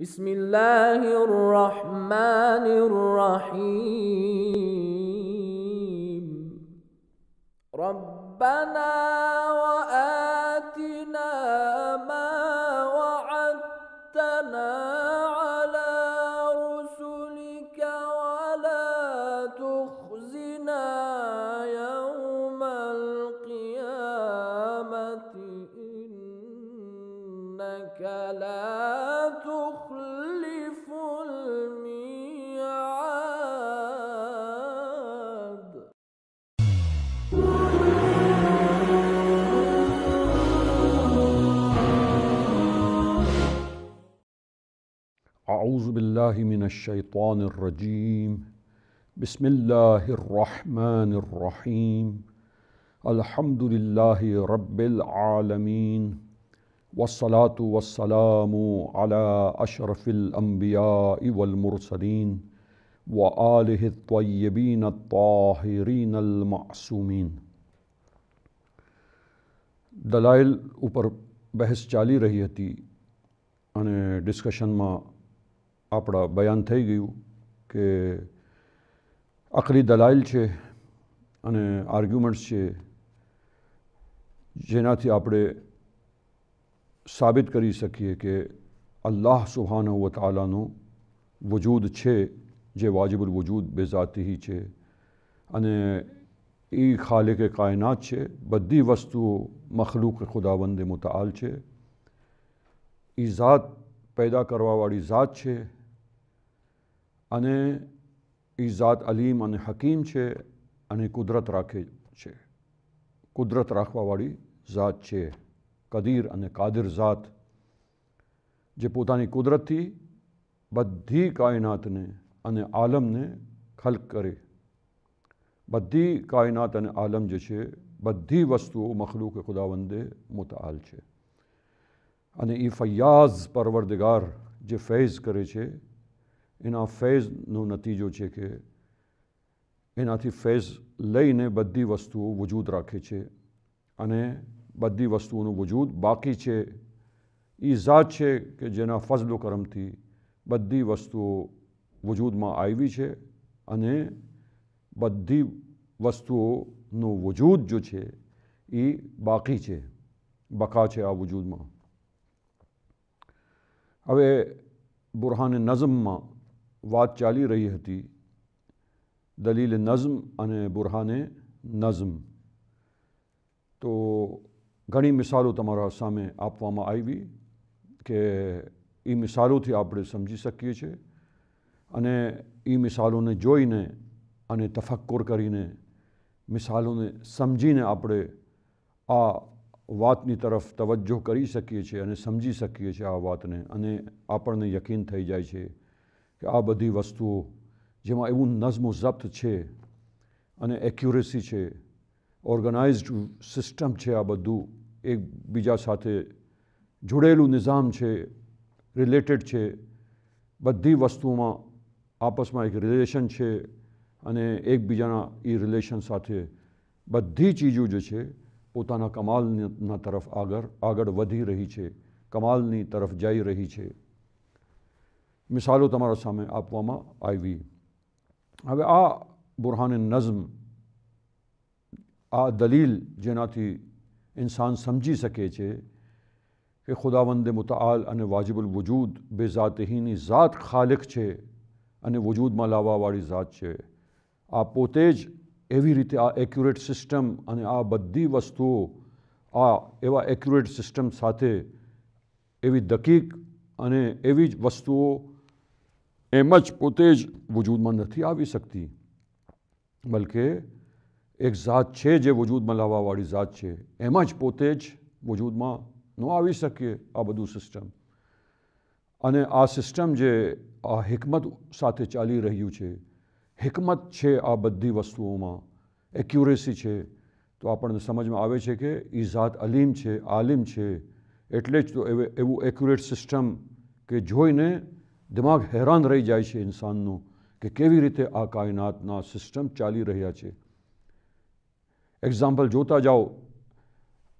بسم الله الرحمن الرحيم ربنا اعوذ باللہ من الشیطان الرجیم بسم اللہ الرحمن الرحیم الحمد للہ رب العالمین والصلاة والسلام على اشرف الانبیاء والمرسلین وآلہ الطیبین الطاہرین المعصومین دلائل اوپر بحث چلی رہی ڈسکشن یعنی میں આપણા બયાન થઈ ગયું કે અકલી દલાઇલ છે અને આર્ગ્યુમેન્ટ્સ છે જેનાથી આપણે સાબિત કરી શકીએ કે અલ્લાહ સુબહાન વતાલાનું વજૂદ છે જે વાજિબુલ વજૂદ બેઝાતી છે અને એ ખાલિક કાયનાત છે બધી વસ્તુઓ મખલૂક ખુદાવંદ મુતાલ છે એ જાત પેદા કરવાવાળી જાત છે یہ ذات علیم اِن حکیم ہے قدرت رکھے قدرت رکھا والی ذات ہے کدیر کادر ذات جو قدرت بدھی کائنات نے آلم نے خلک کرے بدھی کائنات آلم جو ہے بدھی وسط مخلوق خدا وندے متعال ہے ای فیاض پروردگار فیض کرے એના ફૈઝનો નતીજો છે કે એનાથી ફૈઝ લઈને બધી વસ્તુઓ વજૂદ રાખે છે અને બધી વસ્તુઓનું વજૂદ બાકી છે એ ઝાત છે કે જેના ફઝલો કરમથી બધી વસ્તુઓ વજૂદમાં આવી છે અને બધી વસ્તુઓનું વજૂદ જો છે એ બાકી છે બકા છે આ વજૂદમાં હવે બુરહાન નઝમમાં વાત ચાલી રહી હતી દલીલ નઝમ અને બુરહાને નઝમ તો ઘણી મિસાલો તમારા સામે આપવામાં આવી કે એ મિસાલોથી આપણે સમજી શકીએ છીએ અને એ મિસાલોને જોઈને અને તફક્કોર કરીને મિસાલોને સમજીને આપણે આ વાતની તરફ તવજ્જો કરી શકીએ છીએ અને સમજી શકીએ છીએ આ વાતને અને આપણને યકીન થઈ જાય છે કે આ બધી વસ્તુઓ જેમાં એવું નઝમો જપ્ત છે અને એક્યુરેસી છે ઓર્ગનાઇઝડ સિસ્ટમ છે આ બધું એકબીજા સાથે જોડેલું નિઝામ છે રિલેટેડ છે બધી વસ્તુઓમાં આપસમાં એક રિલેશન છે અને એકબીજાના એ રિલેશન સાથે બધી ચીજો જે છે પોતાના કમાલના તરફ આગળ આગળ વધી રહી છે કમાલની તરફ જઈ રહી છે મિસાલો તમારા સામે આપવામાં આવી હવે આ બુરહાન નઝમ આ દલીલ જેનાથી ઇન્સાન સમજી શકે છે કે ખુદાવંદ મુતાલ અને વાજિબુલ વજૂદ બે ઝાતહીની ઝાત ખાલિક છે અને વજૂદમાં લાવવાવાળી ઝાત છે આ પોતે જ એવી રીતે આ એક્યુરેટ સિસ્ટમ અને આ બધી વસ્તુઓ આ એવા એક્યુરેટ સિસ્ટમ સાથે એવી દકીક અને એવી જ વસ્તુઓ એમ જ પોતે જ વજૂદમાં નથી આવી શકતી બલકે એક જાત છે જે વજૂદમાં લાવવાવાળી જાત છે એમ જ પોતે જ વજૂદમાં ન આવી શકીએ આ બધું સિસ્ટમ અને આ સિસ્ટમ જે આ હિકમત સાથે ચાલી રહ્યું છે હિકમત છે આ બધી વસ્તુઓમાં એક્યુરેસી છે તો આપણને સમજમાં આવે છે કે એ જાત અલીમ છે આલિમ છે એટલે જ તો એવું એક્યુરેટ સિસ્ટમ કે જોઈને દિમાગ હેરાન રહી જાય છે ઇન્સાનનું કે કેવી રીતે આ કાયનાતના સિસ્ટમ ચાલી રહ્યા છે એક્ઝામ્પલ જોતા જાઓ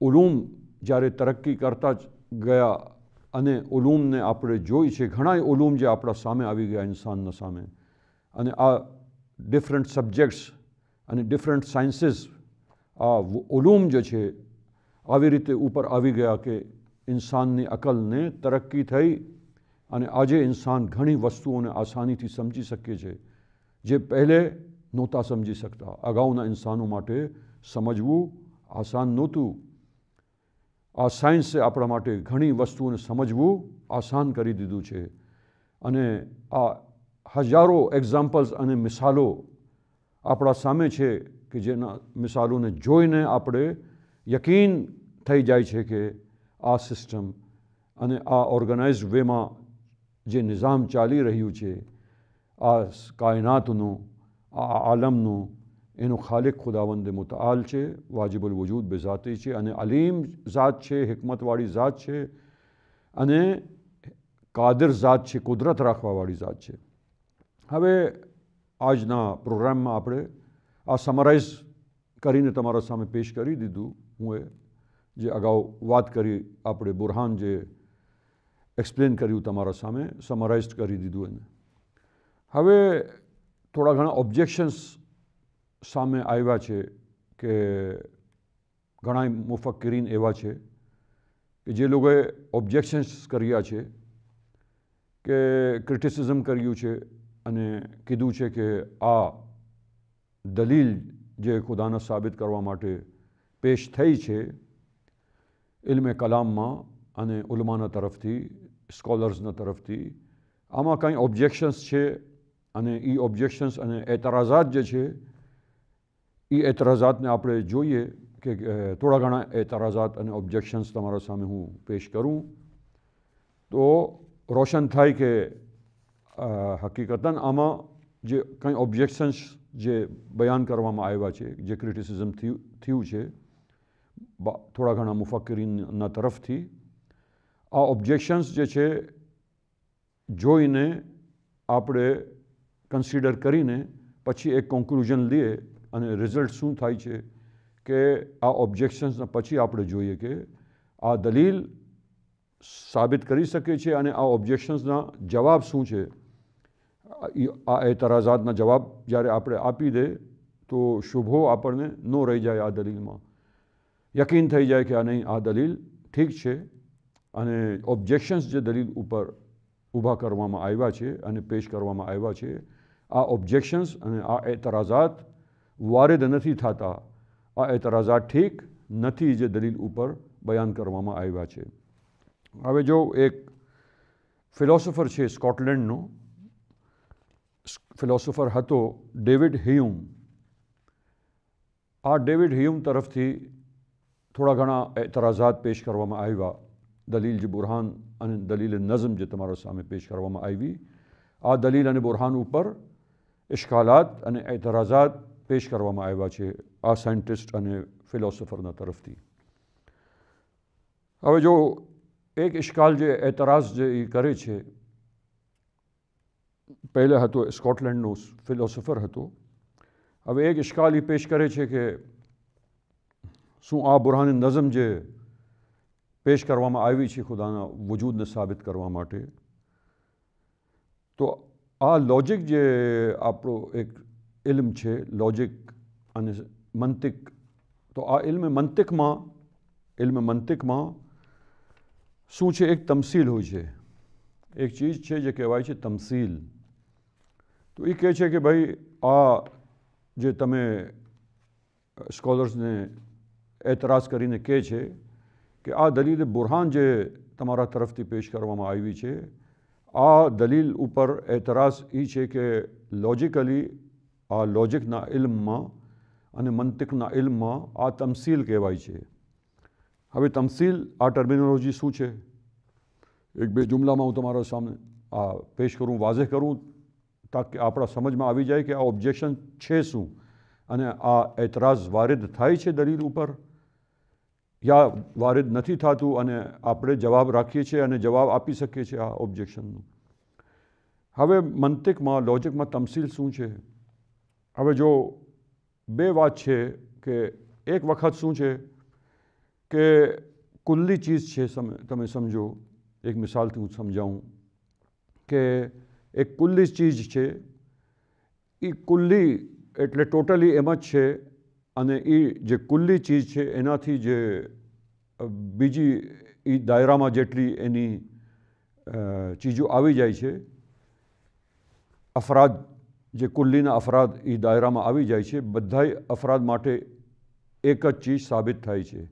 ઉલૂમ જ્યારે તરક્કી કરતા જ ગયા અને ઉલૂમને આપણે જોઈ છે ઘણા ઉલૂમ જે આપણા સામે આવી ગયા ઇન્સાનના સામે અને આ ડિફરન્ટ સબ્જેક્ટ્સ અને ડિફરન્ટ સાયન્સીસ આ ઉલૂમ જે છે આવી રીતે ઉપર આવી ગયા કે ઇન્સાનની અકલને તરક્કી થઈ અને આજે ઇન્સાન ઘણી વસ્તુઓને આસાનીથી સમજી શકીએ છે જે પહેલે નહોતા સમજી શકતા અગાઉના ઇન્સાનો માટે સમજવું આસાન નહોતું આ સાયન્સે આપણા માટે ઘણી વસ્તુઓને સમજવું આસાન કરી દીધું છે અને આ હજારો એક્ઝામ્પલ્સ અને મિસાલો આપણા સામે છે કે જેના મિસાલોને જોઈને આપણે યકીન થઈ જાય છે કે આ સિસ્ટમ અને આ ઓર્ગેનાઇઝ વેમાં જે નિઝામ ચાલી રહ્યું છે આ કાયનાતનું આ આલમનું એનું ખાલિક ખુદાવંદ મુતાલ છે વાજિબુલ વજૂદ બે છે અને અલીમ ઝાત છે હિકમતવાળી ઝાત છે અને કાદર ઝાત છે કુદરત રાખવાવાળી ઝાત છે હવે આજના પ્રોગ્રામમાં આપણે આ સમરાઈઝ કરીને તમારા સામે પેશ કરી દીધું હું એ જે અગાઉ વાત કરી આપણે બુરહાન જે એક્સપ્લેન કર્યું તમારા સામે સમરાઇઝ કરી દીધું એને હવે થોડા ઘણા ઓબ્જેક્શન્સ સામે આવ્યા છે કે ઘણા મુફક્કરીન એવા છે કે જે લોકોએ ઓબ્જેક્શન્સ કર્યા છે કે ક્રિટિસિઝમ કર્યું છે અને કીધું છે કે આ દલીલ જે ખુદાને સાબિત કરવા માટે પેશ થઈ છે ઇલ્મે કલામમાં અને ઉલમાના તરફથી સ્કોલર્સના તરફથી આમાં કંઈ ઓબ્જેક્શન્સ છે અને એ ઓબ્જેક્શન્સ અને એતરાઝાત જે છે એ એતરાઝાતને આપણે જોઈએ કે થોડા ઘણા એતરાઝાત અને ઓબ્જેક્શન્સ તમારા સામે હું પેશ કરું તો રોશન થાય કે હકીકતન આમાં જે કંઈ ઓબ્જેક્શન્સ જે બયાન કરવામાં આવ્યા છે જે ક્રિટિસિઝમ થયું છે થોડા ઘણા મુફક્કરીનના તરફથી આ ઓબ્જેક્શન્સ જે છે જોઈને આપણે કન્સિડર કરીને પછી એક કોન્ક્લુઝન લઈએ અને રિઝલ્ટ શું થાય છે કે આ ઓબ્જેક્શન્સના પછી આપણે જોઈએ કે આ દલીલ સાબિત કરી શકે છે અને આ ઓબ્જેક્શન્સના જવાબ શું છે આ એતરાઝાતના જવાબ જ્યારે આપણે આપી દે તો શુભો આપણને ન રહી જાય આ દલીલમાં યકીન થઈ જાય કે આ નહીં આ દલીલ ઠીક છે અને ઓબ્જેક્શન્સ જે દલીલ ઉપર ઊભા કરવામાં આવ્યા છે અને પેશ કરવામાં આવ્યા છે આ ઓબ્જેક્શન્સ અને આ એતરાઝાત વારેદ નથી થતા આ એતરાઝાત ઠીક નથી જે દલીલ ઉપર બયાન કરવામાં આવ્યા છે હવે જો એક ફિલોસોફર છે સ્કોટલેન્ડનો ફિલોસોફર હતો ડેવિડ હ્યુમ આ ડેવિડ હ્યુમ તરફથી થોડા ઘણા એતરાઝાત પેશ કરવામાં આવ્યા દલીલ જે બુરહાન અને દલીલ નઝમ જે તમારા સામે પેશ કરવામાં આવી આ દલીલ અને બુરહાન ઉપર ઇશ્કાલાત અને એતરાઝાત પેશ કરવામાં આવ્યા છે આ સાયન્ટિસ્ટ અને ફિલોસોફરના તરફથી હવે જો એક ઇશ્કાલ જે એતરાઝ જે એ કરે છે પહેલાં હતો સ્કોટલેન્ડનો ફિલોસોફર હતો હવે એક ઇશ્કાલ એ પેશ કરે છે કે શું આ બુરહાન નઝમ જે પેશ કરવામાં આવી છે ખુદાના વજૂદને સાબિત કરવા માટે તો આ લોજિક જે આપણો એક ઇલ્મ છે લોજિક અને મંતિક તો આ ઇલ્મ મંતિકમાં ઇલ્મ મંતિકમાં શું છે એક તમસીલ હોય છે એક ચીજ છે જે કહેવાય છે તમસીલ તો એ કહે છે કે ભાઈ આ જે તમે સ્કોલર્સને એતરાઝ કરીને કહે છે કે આ દલીલ બુરહાન જે તમારા તરફથી પેશ કરવામાં આવી છે આ દલીલ ઉપર એતરાઝ એ છે કે લોજિકલી આ લોજિકના ઇલ્મમાં અને મંતિકના ઇલ્મમાં આ તમસીલ કહેવાય છે હવે તમસીલ આ ટર્મિનોલોજી શું છે એક બે જુમલામાં હું તમારા સામે આ પેશ કરું વાઝે કરું તાકે આપણા સમજમાં આવી જાય કે આ ઓબ્જેક્શન છે શું અને આ એતરાઝ વારિદ થાય છે દલીલ ઉપર યા વારે નથી થતું અને આપણે જવાબ રાખીએ છીએ અને જવાબ આપી શકીએ છીએ આ ઓબ્જેક્શનનો હવે મંતિકમાં લોજિકમાં તમસીલ શું છે હવે જો બે વાત છે કે એક વખત શું છે કે કુલ્લી ચીજ છે તમે સમજો એક મિસાલથી હું સમજાવું કે એક કુલ્લી ચીજ છે એ કુલ્લી એટલે ટોટલી એમ જ છે અને એ જે કુલ્લી ચીજ છે એનાથી જે બીજી એ દાયરામાં જેટલી એની ચીજો આવી જાય છે અફરાદ જે કુલ્લીના અફરાદ એ દાયરામાં આવી જાય છે બધાય અફરાદ માટે એક જ ચીજ સાબિત થાય છે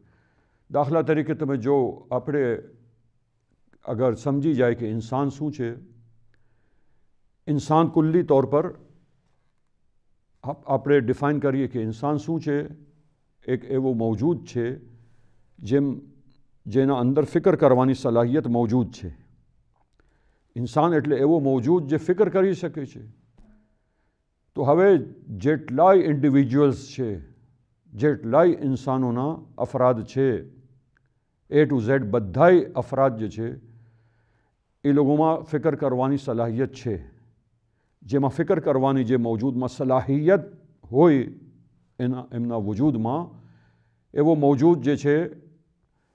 દાખલા તરીકે તમે જો આપણે અગર સમજી જાય કે ઇન્સાન શું છે ઇન્સાન કુલ્લી તौर પર آپ نے ڈیفائن کریے کہ انسان شو چھے ایک ایو موجود چھے جم جینا اندر فکر کروانی صلاحیت موجود چھے انسان اٹل ایو موجود جے فکر کر سکے چھے تو ہوئے جیٹ لائی چھے جیٹ لائی انسانوں نا افراد چھے اے ٹو زیڈ بدھائی افراد جے چھے ای لوگوں ماں فکر کروانی صلاحیت چھے જેમાં ફિકર કરવાની જે મોજૂદમાં સલાહિયત હોય એના એમના વજૂદમાં એવો મોજૂદ જે છે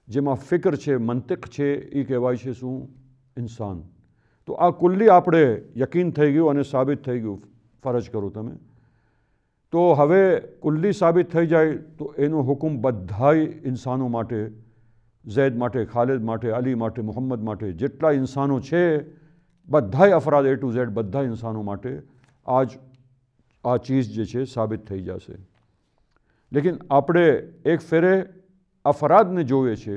જેમાં ફિકર છે મંતિક છે એ કહેવાય છે શું ઇન્સાન તો આ કુલ્લી આપણે યકીન થઈ ગયું અને સાબિત થઈ ગયું ફરજ કરો તમે તો હવે કુલ્લી સાબિત થઈ જાય તો એનો હુકુમ બધાય ઇન્સાનો માટે ઝૈદ માટે ખાલેદ માટે અલી માટે મોહમ્મદ માટે જેટલા ઇન્સાનો છે બધાય અફરાદ એ ટુ ઝેડ બધા ઇન્સાનો માટે આજ આ ચીજ જે છે સાબિત થઈ જશે લેકિન આપણે એક ફેરે અફરાદને જોઈએ છે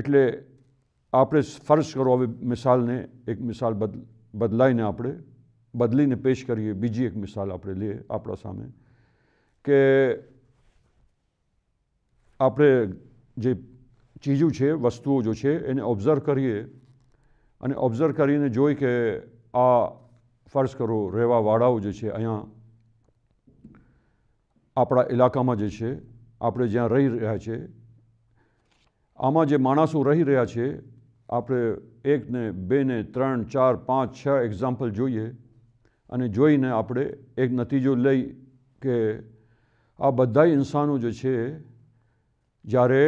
એટલે આપણે ફર્જ કરો હવે મિસાલને એક મિસાલ બદ બદલાઈને આપણે બદલીને પેશ કરીએ બીજી એક મિસાલ આપણે લઈએ આપણા સામે કે આપણે જે ચીજો છે વસ્તુઓ જો છે એને ઓબ્ઝર્વ કરીએ અને ઓબ્ઝર્વ કરીને જોઈ કે આ ફર્શ કરો રહેવાવાળાઓ જે છે અહીંયા આપણા ઇલાકામાં જે છે આપણે જ્યાં રહી રહ્યા છે આમાં જે માણસો રહી રહ્યા છે આપણે એકને બેને ત્રણ ચાર પાંચ છ એક્ઝામ્પલ જોઈએ અને જોઈને આપણે એક નતીજો લઈ કે આ બધા ઇન્સાનો જે છે જ્યારે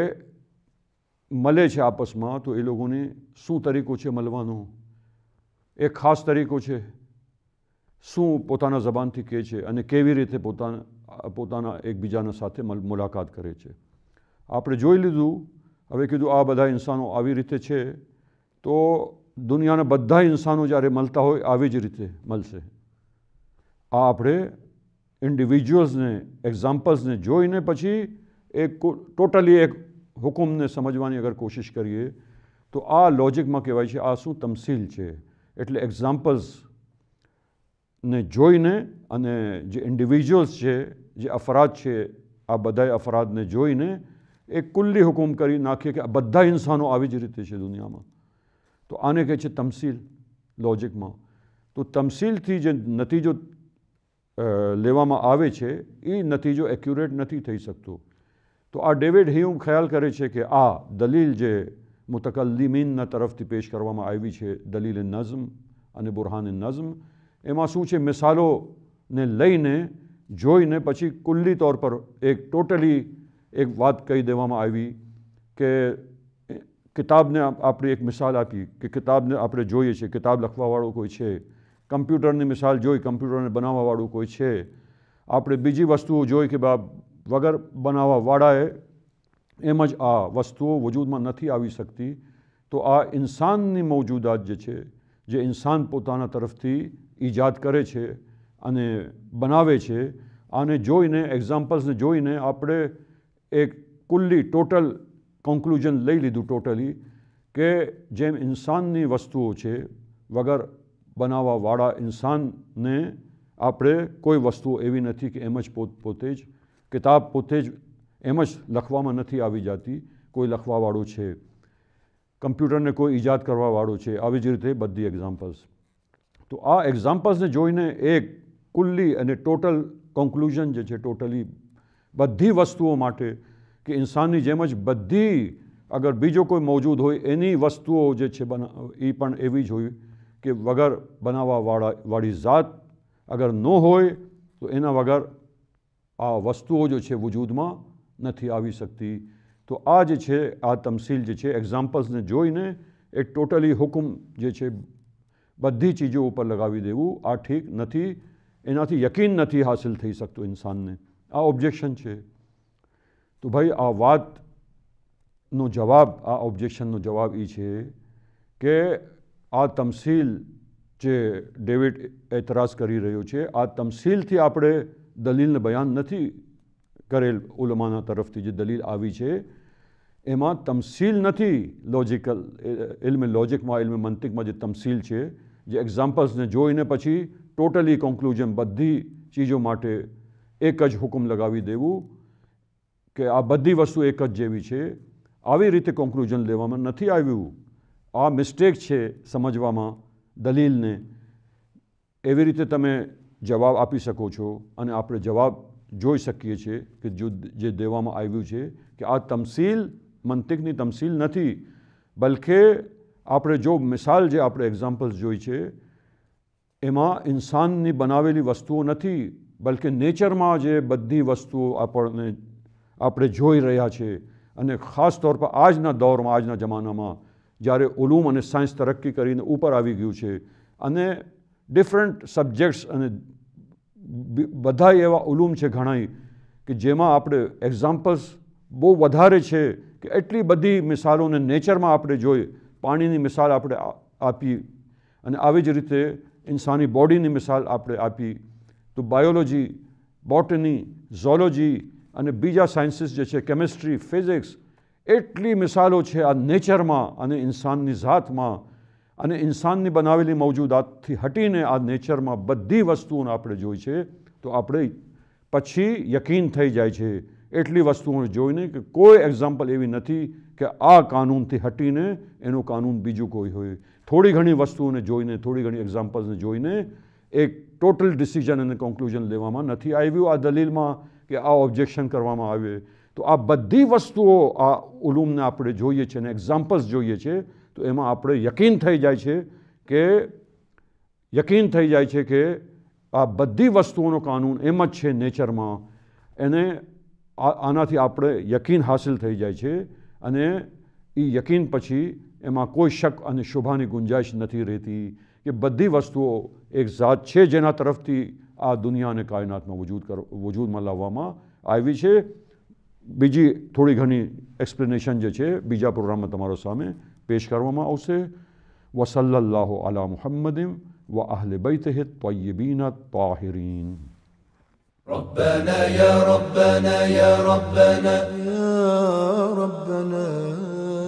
મળે છે આપસમાં તો એ લોકોને શું તરીકો છે મળવાનો એ ખાસ તરીકો છે શું પોતાના જબાનથી કહે છે અને કેવી રીતે પોતાના પોતાના એકબીજાના સાથે મુલાકાત કરે છે આપણે જોઈ લીધું હવે કીધું આ બધા ઇન્સાનો આવી રીતે છે તો દુનિયાના બધા ઇન્સાનો જ્યારે મળતા હોય આવી જ રીતે મળશે આ આપણે ઇન્ડિવિજ્યુઅલ્સને એક્ઝામ્પલ્સને જોઈને પછી એક ટોટલી એક હુકુમને સમજવાની અગર કોશિશ કરીએ તો આ લોજિકમાં કહેવાય છે આ શું તમસીલ છે એટલે એક્ઝામ્પલ્સ ને જોઈને અને જે ઇન્ડિવિજ્યુઅલ્સ છે જે અફરાદ છે આ બધાય અફરાદને જોઈને એ કુલ્લી હુકુમ કરી નાખીએ કે આ બધા ઇન્સાનો આવી જ રીતે છે દુનિયામાં તો આને કહે છે તમસીલ લોજિકમાં તો તમસીલથી જે નતીજો લેવામાં આવે છે એ નતીજો એક્યુરેટ નથી થઈ શકતો તો આ ડેવિડ હ્યુમ ખ્યાલ કરે છે કે આ દલીલ જે મુતકલ્લિમીનના તરફથી પેશ કરવામાં આવી છે દલીલ નઝમ અને બુરહાન નઝમ એમાં શું છે મિસાલોને લઈને જોઈને પછી કુલ્લી તોર પર એક ટોટલી એક વાત કહી દેવામાં આવી કે કિતાબને આપણે એક મિસાલ આપી કે કિતાબને આપણે જોઈએ છીએ કિતાબ લખવાવાળો કોઈ છે કમ્પ્યુટરની મિસાલ જોઈ કમ્પ્યુટરને બનાવવાવાળું કોઈ છે આપણે બીજી વસ્તુઓ જોઈ કે બાપ વગર બનાવવાવાળાએ એમ જ આ વસ્તુઓ વજૂદમાં નથી આવી શકતી તો આ ઇન્સાનની મૌજૂદાત જે છે જે ઇન્સાન પોતાના તરફથી ઈજાદ કરે છે અને બનાવે છે આને જોઈને એક્ઝામ્પલ્સને જોઈને આપણે એક કુલ્લી ટોટલ કન્ક્લુઝન લઈ લીધું ટોટલી કે જેમ ઇન્સાનની વસ્તુઓ છે વગર બનાવવાવાળા ઇન્સાનને આપણે કોઈ વસ્તુઓ એવી નથી કે એમ જ પોત પોતે જ કિતાબ પોતે જ એમ જ લખવામાં નથી આવી જતી કોઈ લખવાવાળું છે કમ્પ્યુટરને કોઈ ઈજાદ કરવાવાળું છે આવી જ રીતે બધી એક્ઝામ્પલ્સ તો આ એક્ઝામ્પલ્સને જોઈને એક કુલ્લી અને ટોટલ કોન્ક્લુઝન જે છે ટોટલી બધી વસ્તુઓ માટે કે ઇન્સાનની જેમ જ બધી અગર બીજો કોઈ મોજૂદ હોય એની વસ્તુઓ જે છે બના એ પણ એવી જ હોય કે વગર બનાવવાવાળા વાળી જાત અગર ન હોય તો એના વગર આ વસ્તુઓ જે છે વજૂદમાં નથી આવી શકતી તો આ જે છે આ તમસીલ જે છે એક્ઝામ્પલ્સને જોઈને એ ટોટલી હુકમ જે છે બધી ચીજો ઉપર લગાવી દેવું આ ઠીક નથી એનાથી યકીન નથી હાસિલ થઈ શકતું ઇન્સાનને આ ઓબ્જેક્શન છે તો ભાઈ આ વાતનો જવાબ આ ઓબ્જેક્શનનો જવાબ એ છે કે આ તમસીલ જે ડેવિડ એતરાઝ કરી રહ્યો છે આ તમસીલથી આપણે દલીલને બયાન નથી કરેલ ઉલમાના તરફથી જે દલીલ આવી છે એમાં તમસીલ નથી લોજિકલ ઇલ્મ લોજિકમાં ઇલ્મ મંતિકમાં જે તમસીલ છે જે એક્ઝામ્પલ્સને જોઈને પછી ટોટલી કોન્ક્લુઝન બધી ચીજો માટે એક જ હુકમ લગાવી દેવું કે આ બધી વસ્તુ એક જ જેવી છે આવી રીતે કોન્ક્લુઝન લેવામાં નથી આવ્યું આ મિસ્ટેક છે સમજવામાં દલીલને એવી રીતે તમે જવાબ આપી શકો છો અને આપણે જવાબ જોઈ શકીએ છીએ કે જો જે દેવામાં આવ્યું છે કે આ તમસીલ મંતિકની તમસીલ નથી બલકે આપણે જો મિસાલ જે આપણે એક્ઝામ્પલ્સ જોઈ છે એમાં ઇન્સાનની બનાવેલી વસ્તુઓ નથી બલકે નેચરમાં જે બધી વસ્તુઓ આપણને આપણે જોઈ રહ્યા છે અને ખાસ તૌર પર આજના દોરમાં આજના જમાનામાં જ્યારે ઉલૂમ અને સાયન્સ તરક્કી કરીને ઉપર આવી ગયું છે અને ડિફરન્ટ સબ્જેક્ટ્સ અને બધા એવા ઉલૂમ છે ઘણાય કે જેમાં આપણે એક્ઝામ્પલ્સ બહુ વધારે છે કે એટલી બધી મિસાલોને નેચરમાં આપણે જોઈએ પાણીની મિસાલ આપણે આપી અને આવી જ રીતે ઇન્સાની બોડીની મિસાલ આપણે આપી તો બાયોલોજી બોટની ઝોલોજી અને બીજા સાયન્સીસ જે છે કેમેસ્ટ્રી ફિઝિક્સ એટલી મિસાલો છે આ નેચરમાં અને ઇન્સાનની જાતમાં અને ઇન્સાનની બનાવેલી મોજૂદાતથી હટીને આ નેચરમાં બધી વસ્તુઓને આપણે જોઈ છે તો આપણે પછી યકીન થઈ જાય છે એટલી વસ્તુઓને જોઈને કે કોઈ એક્ઝામ્પલ એવી નથી કે આ કાનૂનથી હટીને એનું કાનૂન બીજું કોઈ હોય થોડી ઘણી વસ્તુઓને જોઈને થોડી ઘણી એક્ઝામ્પલ્સને જોઈને એક ટોટલ ડિસિઝન અને કન્ક્લુઝન લેવામાં નથી આવ્યું આ દલીલમાં કે આ ઓબ્જેક્શન કરવામાં આવે તો આ બધી વસ્તુઓ આ ઉલુમને આપણે જોઈએ છીએ અને એક્ઝામ્પલ્સ જોઈએ છીએ તો એમાં આપણે યકીન થઈ જાય છે કે યકીન થઈ જાય છે કે આ બધી વસ્તુઓનો કાનૂન એમ જ છે નેચરમાં એને આનાથી આપણે યકીન હાસિલ થઈ જાય છે અને એ યકીન પછી એમાં કોઈ શક અને શોભાની ગુંજાઈશ નથી રહેતી કે બધી વસ્તુઓ એક જાત છે જેના તરફથી આ દુનિયા અને કાયનાતમાં વજૂદ કર વજૂદમાં લાવવામાં આવી છે બીજી થોડી ઘણી એક્સપ્લેનેશન જે છે બીજા પ્રોગ્રામમાં તમારો સામે پیش اوسے وصل اللہ علی محمد و اہل بيته الطیبین الطاہرین ربنا يا ربنا يا ربنا يا ربنا